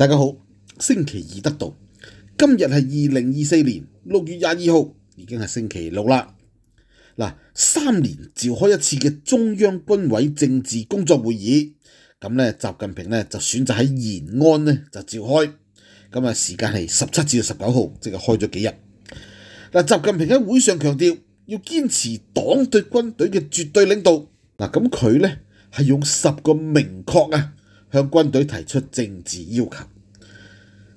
大家好，星期二得到，今日系二零二四年六月廿二号，已经系星期六啦。嗱，三年召开一次嘅中央军委政治工作会议，咁咧，习近平咧就选择喺延安咧就召开，咁啊时间系十七至到十九号，即系开咗几日。嗱，习近平喺会上强调要坚持党对军队嘅绝对领导，嗱，咁佢咧系用十个明确啊。向軍隊提出政治要求，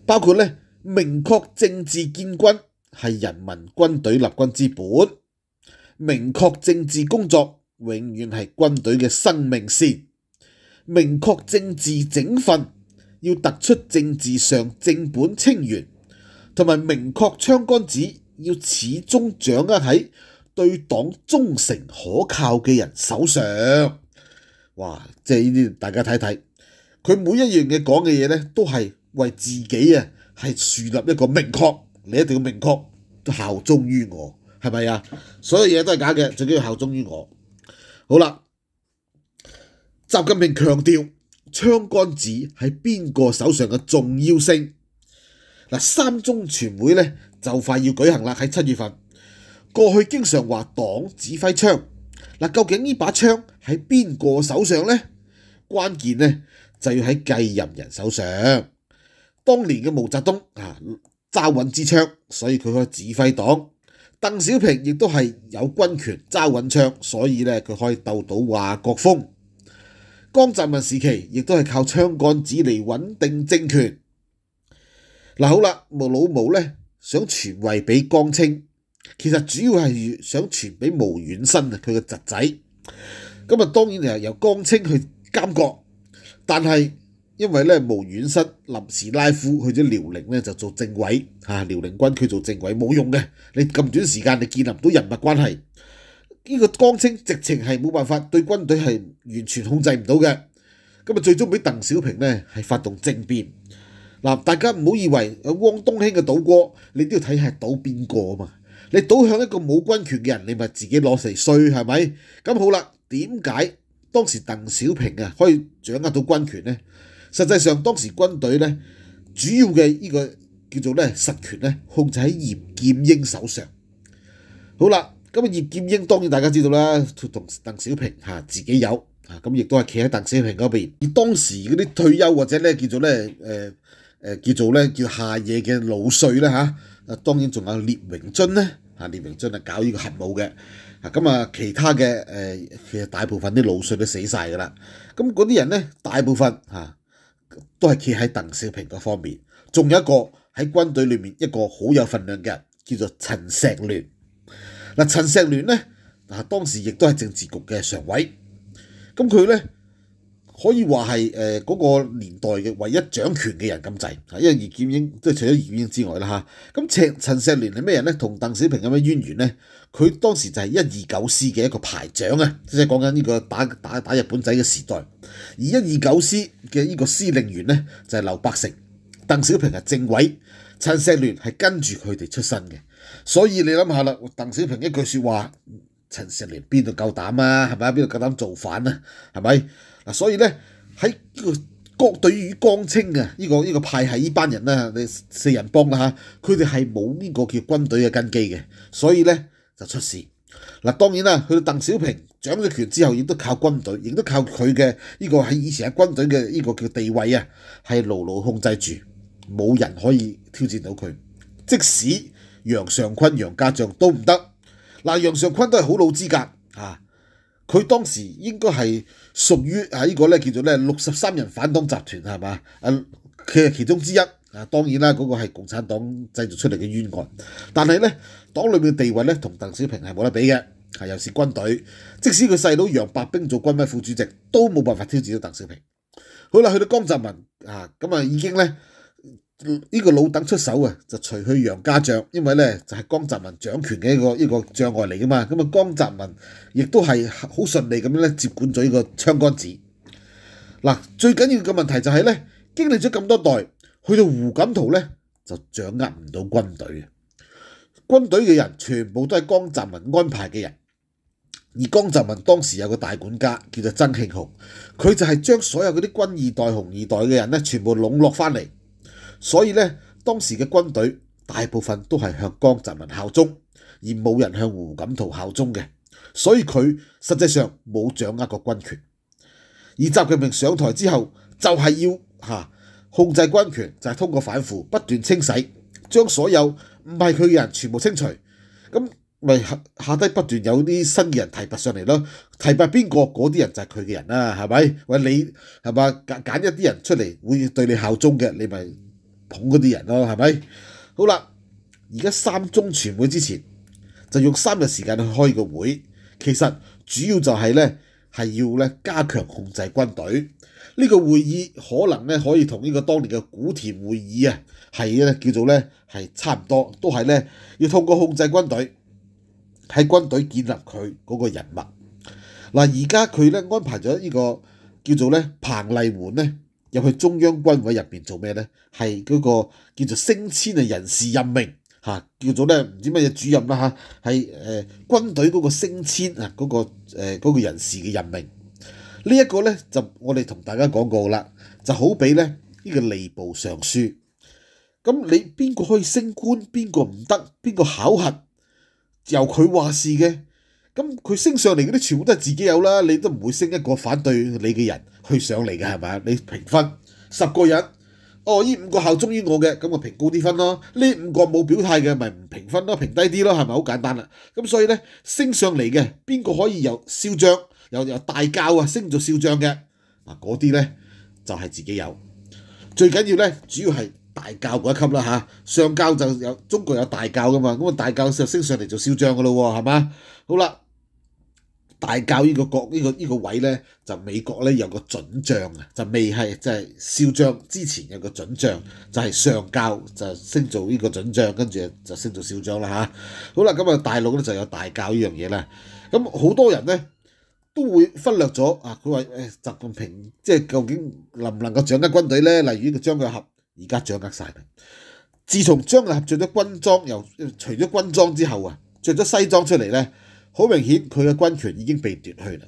包括咧，明確政治建軍係人民軍隊立軍之本；明確政治工作永遠係軍隊嘅生命線；明確政治整訓要突出政治上正本清源，同埋明確槍杆子要始終掌握喺對黨忠誠可靠嘅人手上。哇！即係呢啲，大家睇睇。佢每一樣嘢講嘅嘢咧，都係為自己啊，係樹立一個明確，你一定要明確效忠於我，係咪啊？所有嘢都係假嘅，最緊要效忠於我。好啦，習近平強調槍杆子喺邊個手上嘅重要性。嗱，三中全會咧就快要舉行啦，喺七月份。過去經常話黨指揮槍，嗱究竟呢把槍喺邊個手上咧？關鍵咧？就要喺繼任人手上。當年嘅毛澤東啊，揸穩支槍，所以佢可以指揮黨。鄧小平亦都係有軍權揸穩槍，所以咧佢可以鬥倒華國锋。江澤民時期亦都係靠槍杆子嚟穩定政權。嗱，好啦，毛老毛咧想傳位俾江青，其實主要係想傳俾毛遠新啊，佢嘅侄仔。咁啊，當然就由江青去監国，但係因為咧無遠身，臨時拉夫去咗遼寧咧就做政委嚇，遼寧軍區做政委冇用嘅，你咁短時間你建立唔到人物關係，呢個江青直情係冇辦法對軍隊係完全控制唔到嘅，咁啊最終俾鄧小平咧係發動政變嗱，大家唔好以為汪東興嘅賭哥，你都要睇係賭邊個啊嘛，你賭向一個冇軍權嘅人，你咪自己攞嚟衰係咪？咁好啦，點解？當時鄧小平啊，可以掌握到軍權咧。實際上當時軍隊咧，主要嘅呢個叫做咧實權咧，控制喺葉劍英手上。好啦，咁啊葉劍英當然大家知道啦，同鄧小平嚇自己有嚇，咁亦都係企喺鄧小平嗰邊。而當時嗰啲退休或者咧叫做咧誒誒叫做咧叫下野嘅老帥咧嚇，啊當然仲有聂榮臻咧。啊！列明將啊搞呢個核武嘅，啊咁啊其他嘅誒，其實大部分啲老帥都死曬㗎啦。咁嗰啲人咧，大部分嚇都係企喺鄧小平嗰方面。仲有一個喺軍隊裏面一個好有份量嘅，叫做陳石聯。嗱，陳石聯咧，啊當時亦都係政治局嘅常委。咁佢咧。可以話係誒嗰個年代嘅唯一掌權嘅人咁滯，因為葉劍英即係除咗葉劍英之外啦嚇，咁陳陳石聯係咩人咧？同鄧小平有咩淵源咧？佢當時就係一二九師嘅一個排長啊，即係講緊呢個打打打日本仔嘅時代。而一二九師嘅呢個司令員咧就係劉伯承，鄧小平係政委，陳石聯係跟住佢哋出身嘅，所以你諗下啦，鄧小平一句説話。陳世廉邊度夠膽啊？係咪啊？邊度夠膽造反啊？係咪？嗱，所以咧喺呢個軍隊與江青啊，呢個呢個派系呢班人咧，你四人幫啦嚇，佢哋係冇呢個叫軍隊嘅根基嘅，所以咧就出事。嗱，當然啦，佢鄧小平掌咗權之後，亦都靠軍隊，亦都靠佢嘅呢個喺以前喺軍隊嘅呢個叫地位啊，係牢牢控制住，冇人可以挑戰到佢。即使楊尚昆、楊家將都唔得。嗱，楊尚昆都係好老資格啊，佢當時應該係屬於啊呢個咧叫做咧六十三人反黨集團係嘛？啊，佢係其中之一啊。當然啦，嗰個係共產黨製造出嚟嘅冤案，但係咧黨裏面嘅地位咧同鄧小平係冇得比嘅，係又是軍隊，即使佢細佬楊白冰做軍委副主席都冇辦法挑戰到鄧小平。好啦，去到江澤民啊，咁啊已經咧。呢个老等出手啊，就除去杨家将，因为咧就系江泽民掌权嘅一个一个障碍嚟噶嘛。咁啊，江泽民亦都系好顺利咁样咧接管咗呢个枪杆子。嗱，最紧要嘅问题就系咧，经历咗咁多代，去到胡锦涛咧就掌握唔到军队，军队嘅人全部都系江泽民安排嘅人，而江泽民当时有个大管家叫做曾庆雄，佢就系将所有嗰啲军二代、红二代嘅人咧全部笼络翻嚟。所以咧，當時嘅軍隊大部分都係向江澤民效忠，而冇人向胡錦濤效忠嘅，所以佢實際上冇掌握過軍權。而習近平上台之後，就係要嚇控制軍權，就係通過反腐不斷清洗，將所有唔係佢嘅人全部清除。咁咪下低不斷有啲新嘅人提拔上嚟咯。提拔邊個嗰啲人就係佢嘅人啦，係咪？喂，你係嘛？揀一啲人出嚟會對你效忠嘅，你咪～捧嗰啲人咯，係咪？好啦，而家三中全會之前就用三日時間去開個會，其實主要就係咧，係要咧加強控制軍隊。呢個會議可能咧可以同呢個當年嘅古田會議啊，係咧叫做咧係差唔多，都係咧要通過控制軍隊喺軍隊建立佢嗰個人物。嗱，而家佢咧安排咗呢個叫做咧彭麗媛咧。入去中央軍委入面做咩呢？係嗰個叫做升遷嘅人事任命嚇，叫做咧唔知乜嘢主任啦嚇，係誒軍隊嗰個升遷啊嗰個誒嗰個人事嘅任命呢一個咧就我哋同大家講過啦，就好比咧呢個吏部上書，咁你邊個可以升官，邊個唔得，邊個考核由佢話事嘅。咁佢升上嚟嗰啲全部都係自己有啦，你都唔會升一個反對你嘅人去上嚟嘅係咪你平分十個人，哦依五個效忠於我嘅，咁咪評高啲分咯。呢五個冇表態嘅，咪唔評分咯，評低啲咯，係咪好簡單啦？咁所以咧，升上嚟嘅邊個可以由少將又又大教啊升做少將嘅嗱嗰啲咧就係自己有。最緊要咧，主要係大教嗰一級啦嚇，上教就有中國有大教噶嘛，咁啊大教就升上嚟做少將噶咯喎，係嘛？好啦。大教呢個角呢個呢個位咧，就美國咧有個準將啊，就未係即係少將之前有個準將，就係上教就升做呢個準將，跟住就升做少將啦嚇。好啦，咁啊大陸咧就有大教呢樣嘢啦。咁好多人都會忽略咗啊！佢話誒習近平即係究竟能唔能夠掌握軍隊咧？例如呢個張繼合而家掌握曬啦。自從張繼合著咗軍裝，又除咗軍裝之後啊，著咗西裝出嚟咧。好明顯，佢嘅軍權已經被奪去啦。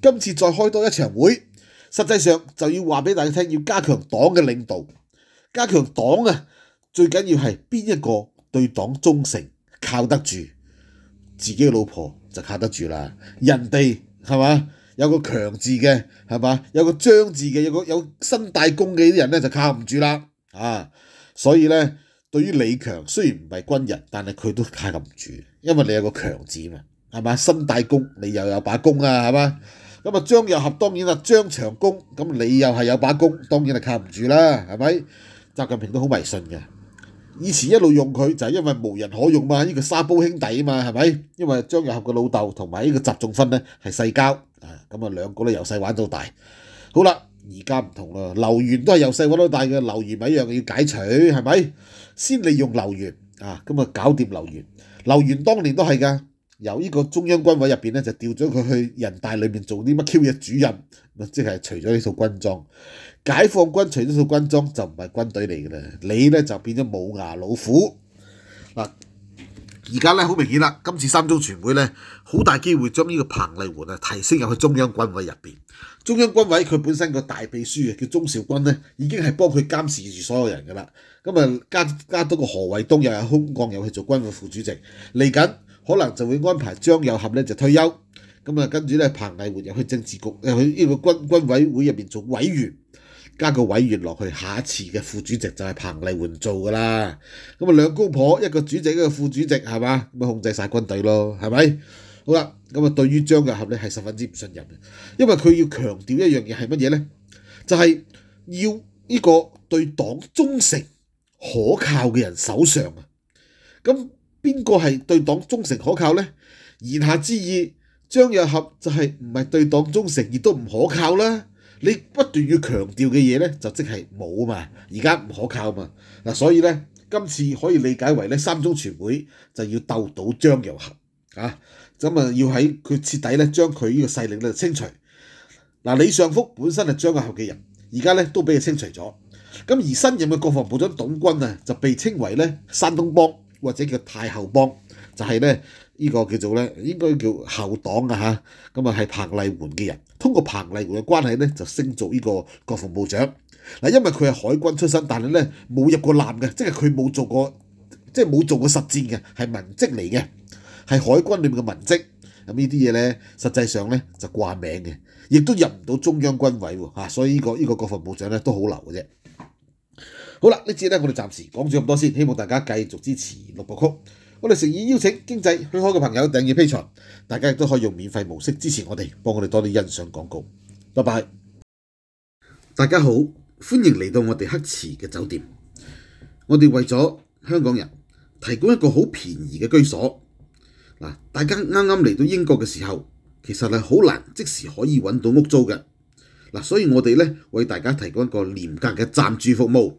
今次再開多一場會，實際上就要話俾大家聽，要加強黨嘅領導，加強黨啊！最緊要係邊一個對黨忠誠，靠得住，自己嘅老婆就靠得住啦。人哋係嘛，有個強字嘅係嘛，有個張字嘅，有個有身大功嘅啲人咧就靠唔住啦啊！所以咧，對於李強雖然唔係軍人，但係佢都靠唔住，因為你有個強字啊。系嘛，身帶弓，你又有把弓啊，系嘛？咁啊，張又合當然啦，張長弓，咁你又係有把弓，當然係靠唔住啦，係咪？習近平都好迷信嘅，以前一路用佢就係因為無人可用嘛，呢個沙煲兄弟啊嘛，係咪？因為張又合個老豆同埋呢個習仲勳咧係世交啊，咁啊兩個咧由細玩到大。好啦，而家唔同啦，劉源都係由細玩到大嘅，劉源咪一樣要解除，係咪？先利用劉源啊，咁啊搞掂劉源。劉源當年都係噶。由呢個中央軍委入面咧，就調咗佢去人大裏面做啲乜 Q 嘢主任，即係除咗呢套軍裝，解放軍除咗套軍裝就唔係軍隊嚟嘅啦，你咧就變咗冇牙老虎。嗱，而家咧好明顯啦，今次三中全會咧，好大機會將呢個彭麗媛啊提升入去中央軍委入面。中央軍委佢本身個大秘書啊叫鐘兆軍咧，已經係幫佢監視住所有人噶啦。咁啊加加多個何衛東又係空降又去做軍委副主席嚟緊。可能就會安排張友合咧就退休，咁啊跟住咧彭麗媛入去政治局，入去呢個軍軍委會入邊做委員，加個委員落去，下一次嘅副主席就係彭麗媛做噶啦。咁啊兩公婆一個主席一個副主席係嘛，咁啊控制曬軍隊咯，係咪？好啦，咁啊對於張友合咧係十分之唔信任嘅，因為佢要強調一樣嘢係乜嘢咧？就係要呢個對黨忠誠可靠嘅人手上啊，咁。边个系对党忠诚可靠呢？言下之意，张友合就系唔系对党忠诚，亦都唔可靠啦。你不断要强调嘅嘢咧，就即系冇嘛。而家唔可靠嘛。嗱，所以咧，今次可以理解为咧，三中全会就要斗倒张友合啊。咁啊，要喺佢彻底咧，将佢呢个势力咧清除。嗱，李尚福本身系张友合嘅人，而家咧都俾佢清除咗。咁而新任嘅国防部长董军啊，就被称为咧山东帮。或者叫太后幫，就係咧依個叫做咧，應該叫後黨啊嚇，咁啊係彭麗媛嘅人，通過彭麗媛嘅關係咧就升做呢個國防部長。嗱，因為佢係海軍出身，但係咧冇入過艦嘅，即係佢冇做過，即係冇做過實戰嘅，係文職嚟嘅，係海軍裏面嘅文職。咁呢啲嘢咧，實際上咧就掛名嘅，亦都入唔到中央軍委喎所以呢個依個國防部長咧都好流嘅啫。好啦，呢次咧，我哋暂时讲住咁多先，希望大家继续支持六部曲。我哋诚意邀请经济开可嘅朋友订阅 P 场，大家亦都可以用免费模式支持我哋，帮我哋多啲欣赏广告。拜拜！大家好，欢迎嚟到我哋黑池嘅酒店。我哋为咗香港人提供一个好便宜嘅居所。嗱，大家啱啱嚟到英国嘅时候，其实系好难即时可以揾到屋租嘅。嗱，所以我哋咧为大家提供一个廉格嘅暂住服务。